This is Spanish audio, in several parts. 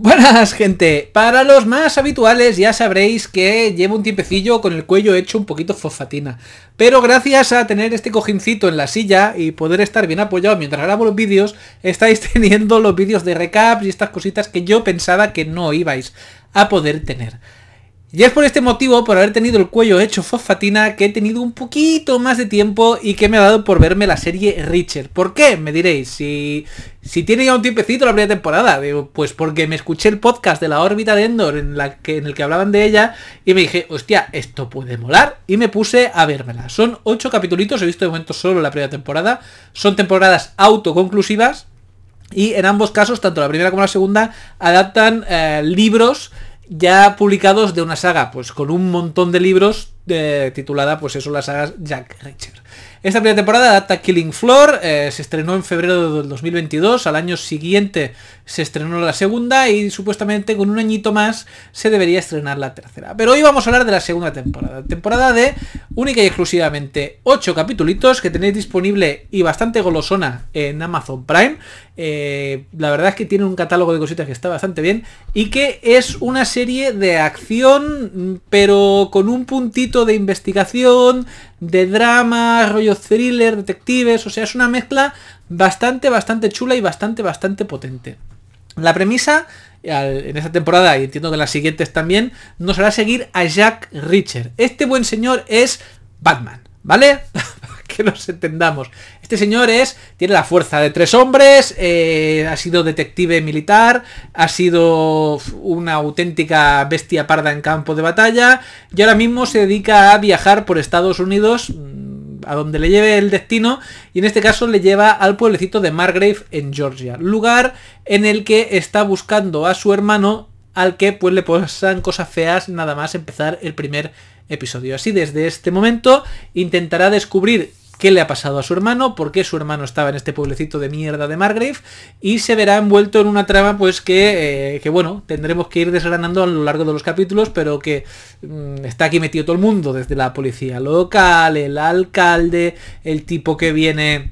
Buenas gente, para los más habituales ya sabréis que llevo un tiempecillo con el cuello hecho un poquito fosfatina, pero gracias a tener este cojincito en la silla y poder estar bien apoyado mientras grabo los vídeos, estáis teniendo los vídeos de recaps y estas cositas que yo pensaba que no ibais a poder tener. Y es por este motivo, por haber tenido el cuello hecho fosfatina, que he tenido un poquito más de tiempo y que me ha dado por verme la serie Richard. ¿Por qué? Me diréis, si, si tiene ya un tiempecito la primera temporada. Digo, pues porque me escuché el podcast de la órbita de Endor en, la que, en el que hablaban de ella y me dije, hostia, esto puede molar. Y me puse a vérmela. Son ocho capítulos, he visto de momento solo la primera temporada. Son temporadas autoconclusivas. Y en ambos casos, tanto la primera como la segunda, adaptan eh, libros ya publicados de una saga, pues con un montón de libros eh, titulada, pues eso, la saga Jack Reacher. Esta primera temporada Killing Floor, eh, se estrenó en febrero del 2022, al año siguiente se estrenó la segunda y supuestamente con un añito más se debería estrenar la tercera. Pero hoy vamos a hablar de la segunda temporada, temporada de única y exclusivamente 8 capítulos que tenéis disponible y bastante golosona en Amazon Prime. Eh, la verdad es que tiene un catálogo de cositas que está bastante bien y que es una serie de acción pero con un puntito de investigación, de drama, rollo thriller, detectives, o sea, es una mezcla bastante, bastante chula y bastante, bastante potente. La premisa en esta temporada y entiendo que en las siguientes también nos hará seguir a Jack Richard. Este buen señor es Batman, ¿vale? que nos entendamos. Este señor es, tiene la fuerza de tres hombres, eh, ha sido detective militar, ha sido una auténtica bestia parda en campo de batalla y ahora mismo se dedica a viajar por Estados Unidos mm, a donde le lleve el destino y en este caso le lleva al pueblecito de Margrave en Georgia, lugar en el que está buscando a su hermano al que pues le pasan cosas feas nada más empezar el primer episodio. Así desde este momento intentará descubrir qué le ha pasado a su hermano, por qué su hermano estaba en este pueblecito de mierda de Margrave y se verá envuelto en una trama pues que, eh, que bueno, tendremos que ir desgranando a lo largo de los capítulos, pero que mm, está aquí metido todo el mundo, desde la policía local, el alcalde, el tipo que viene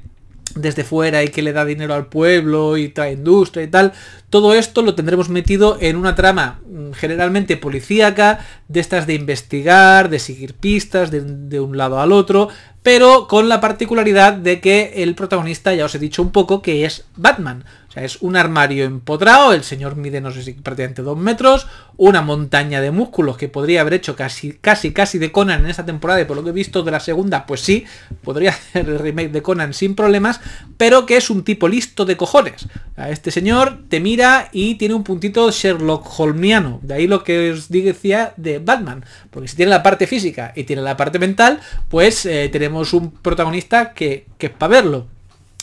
desde fuera y que le da dinero al pueblo y trae industria y tal. Todo esto lo tendremos metido en una trama mm, generalmente policíaca, de estas de investigar, de seguir pistas de, un lado al otro, pero con la particularidad de que el protagonista, ya os he dicho un poco, que es Batman. O sea, es un armario empotrado, el señor mide no sé si prácticamente dos metros, una montaña de músculos que podría haber hecho casi, casi, casi de Conan en esta temporada y por lo que he visto de la segunda, pues sí, podría hacer el remake de Conan sin problemas, pero que es un tipo listo de cojones. este señor te mira y tiene un puntito Sherlock Holmiano, de ahí lo que os decía de Batman, porque si tiene la parte física y tiene la parte mental, pues eh, tenemos un protagonista que, que es para verlo.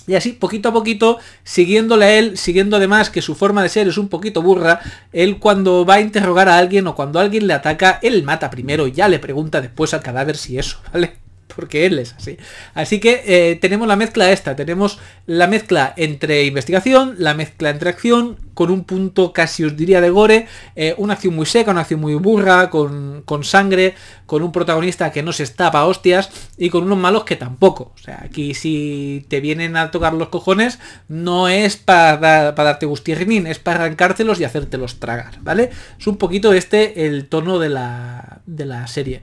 Y así, poquito a poquito, siguiéndole a él, siguiendo además que su forma de ser es un poquito burra, él cuando va a interrogar a alguien o cuando alguien le ataca, él mata primero y ya le pregunta después al cadáver si eso, ¿vale? porque él es así. Así que eh, tenemos la mezcla esta, tenemos la mezcla entre investigación, la mezcla entre acción, con un punto casi os diría de gore, eh, una acción muy seca, una acción muy burra, con, sangre, con un protagonista que no se estapa hostias y con unos malos que tampoco. O sea, aquí si te vienen a tocar los cojones, no es para, darte gustierrinín, es para arrancártelos y hacértelos tragar, ¿vale? Es un poquito este el tono de la, de la serie.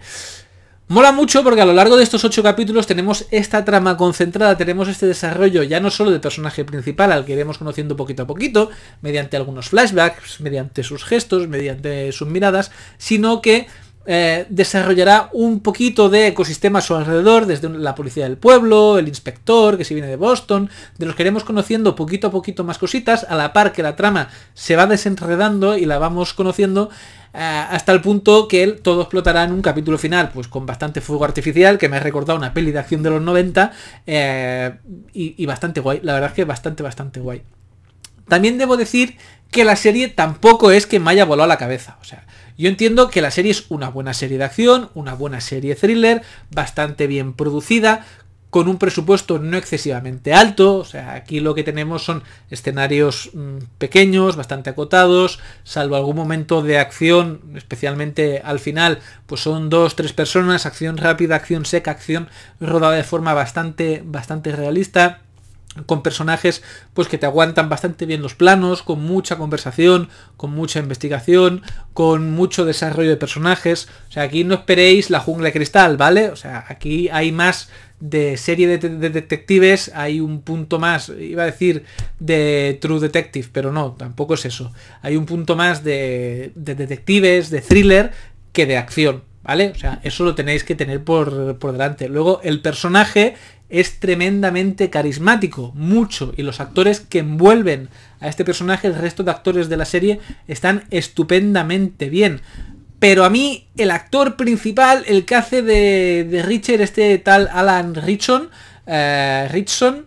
Mola mucho porque a lo largo de estos ocho capítulos tenemos esta trama concentrada, tenemos este desarrollo ya no solo de personaje principal, al que iremos conociendo poquito a poquito, mediante algunos flashbacks, mediante sus gestos, mediante sus miradas, sino que eh, desarrollará un poquito de ecosistema a su alrededor, desde la policía del pueblo, el inspector que se viene de Boston, de los que iremos conociendo poquito a poquito más cositas, a la par que la trama se va desenredando y la vamos conociendo eh, hasta el punto que él todo explotará en un capítulo final, pues con bastante fuego artificial, que me ha recordado una peli de acción de los 90, eh, y, bastante guay, la verdad es que bastante, bastante guay. También debo decir que la serie tampoco es que me haya volado la cabeza, o sea, yo entiendo que la serie es una buena serie de acción, una buena serie thriller, bastante bien producida, con un presupuesto no excesivamente alto, o sea, aquí lo que tenemos son escenarios mm, pequeños, bastante acotados, salvo algún momento de acción, especialmente al final, pues son dos, tres personas, acción rápida, acción seca, acción rodada de forma bastante, bastante realista con personajes pues que te aguantan bastante bien los planos, con mucha conversación, con mucha investigación, con mucho desarrollo de personajes. O sea, aquí no esperéis la jungla de cristal, ¿vale? O sea, aquí hay más de serie de, detectives, hay un punto más, iba a decir de True Detective, pero no, tampoco es eso. Hay un punto más de, de detectives, de thriller, que de acción. ¿Vale? O sea, eso lo tenéis que tener por, por delante. Luego, el personaje es tremendamente carismático, mucho, y los actores que envuelven a este personaje, el resto de actores de la serie, están estupendamente bien. Pero a mí, el actor principal, el que hace de, Richard, este tal Alan Richon, eh, Richson,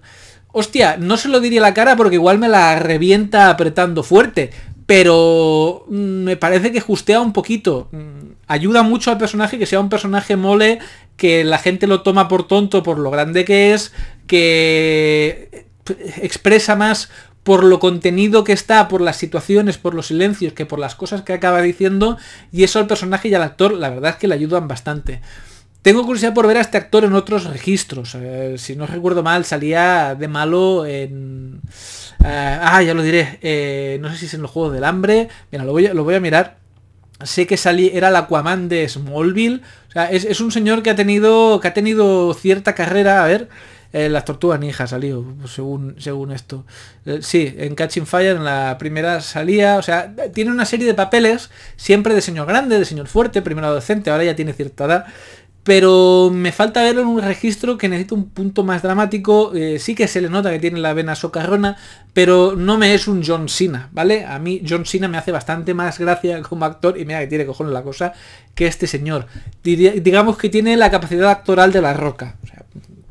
hostia, no se lo diría la cara porque igual me la revienta apretando fuerte pero mm, me parece que justea un poquito. Mm, ayuda mucho al personaje que sea un personaje mole, que la gente lo toma por tonto por lo grande que es, que eh, expresa más por lo contenido que está, por las situaciones, por los silencios, que por las cosas que acaba diciendo, y eso al personaje y al actor, la verdad es que le ayudan bastante. Tengo curiosidad por ver a este actor en otros registros. Eh, si no recuerdo mal, salía de malo en... Eh, ah, ya lo diré. Eh, no sé si es en los Juegos del Hambre. Mira, lo voy a, mirar. Sé que salí, era el Aquaman de Smallville. O sea, es, un señor que ha tenido, que ha tenido cierta carrera. A ver, las tortugas ninja salió, según, según esto. sí, en Catching Fire, en la primera salía, o sea, tiene una serie de papeles, siempre de señor grande, de señor fuerte, primero adolescente, ahora ya tiene cierta edad, pero me falta verlo en un registro que necesita un punto más dramático. Eh, sí que se le nota que tiene la vena socarrona, pero no me es un John Cena, ¿vale? A mí John Cena me hace bastante más gracia como actor, y mira que tiene cojones la cosa, que este señor. digamos que tiene la capacidad actoral de la roca. O sea,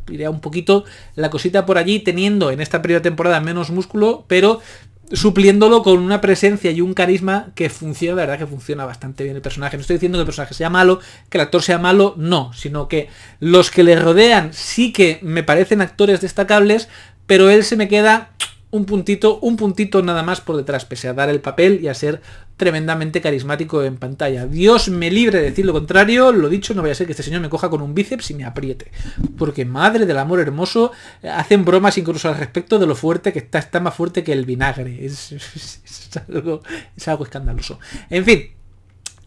iría un poquito la cosita por allí, teniendo en esta primera temporada menos músculo, pero supliéndolo con una presencia y un carisma que funciona, la verdad que funciona bastante bien el personaje. No estoy diciendo que el personaje sea malo, que el actor sea malo, no, sino que los que le rodean sí que me parecen actores destacables, pero él se me queda un puntito, un puntito nada más por detrás, pese a dar el papel y a ser tremendamente carismático en pantalla. Dios me libre de decir lo contrario, lo dicho, no vaya a ser que este señor me coja con un bíceps y me apriete. Porque madre del amor hermoso, hacen bromas incluso al respecto de lo fuerte que está, está más fuerte que el vinagre. Es, es algo escandaloso. En fin,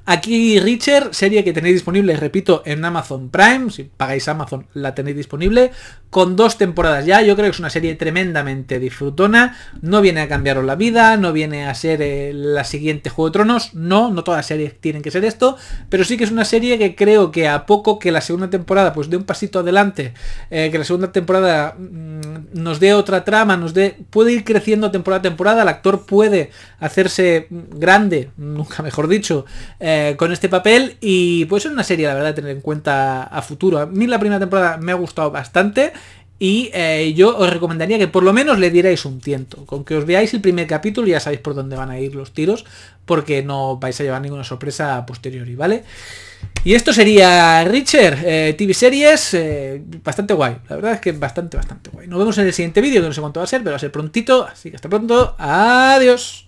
Aquí Richard, serie que tenéis disponible, repito, en Amazon Prime, si pagáis Amazon la tenéis disponible, con dos temporadas ya, yo creo que es una serie tremendamente disfrutona, no viene a cambiaros la vida, no viene a ser eh, la siguiente Juego de Tronos, no, no todas las series tienen que ser esto, pero sí que es una serie que creo que a poco que la segunda temporada pues dé un pasito adelante, eh, que la segunda temporada mm, nos dé otra trama, nos dé, puede ir creciendo temporada a temporada, el actor puede hacerse mm, grande, nunca mejor dicho, eh, eh, con este papel y pues es una serie, la verdad, tener en cuenta a futuro. A mí la primera temporada me ha gustado bastante y eh, yo os recomendaría que por lo menos le dierais un tiento. Con que os veáis el primer capítulo ya sabéis por dónde van a ir los tiros, porque no vais a llevar ninguna sorpresa a posteriori, ¿vale? Y esto sería Richard, eh, TV Series, bastante guay. La verdad es que bastante, bastante guay. Nos vemos en el siguiente vídeo, que no sé cuánto va a ser, pero va a ser prontito. Así que hasta pronto. Adiós.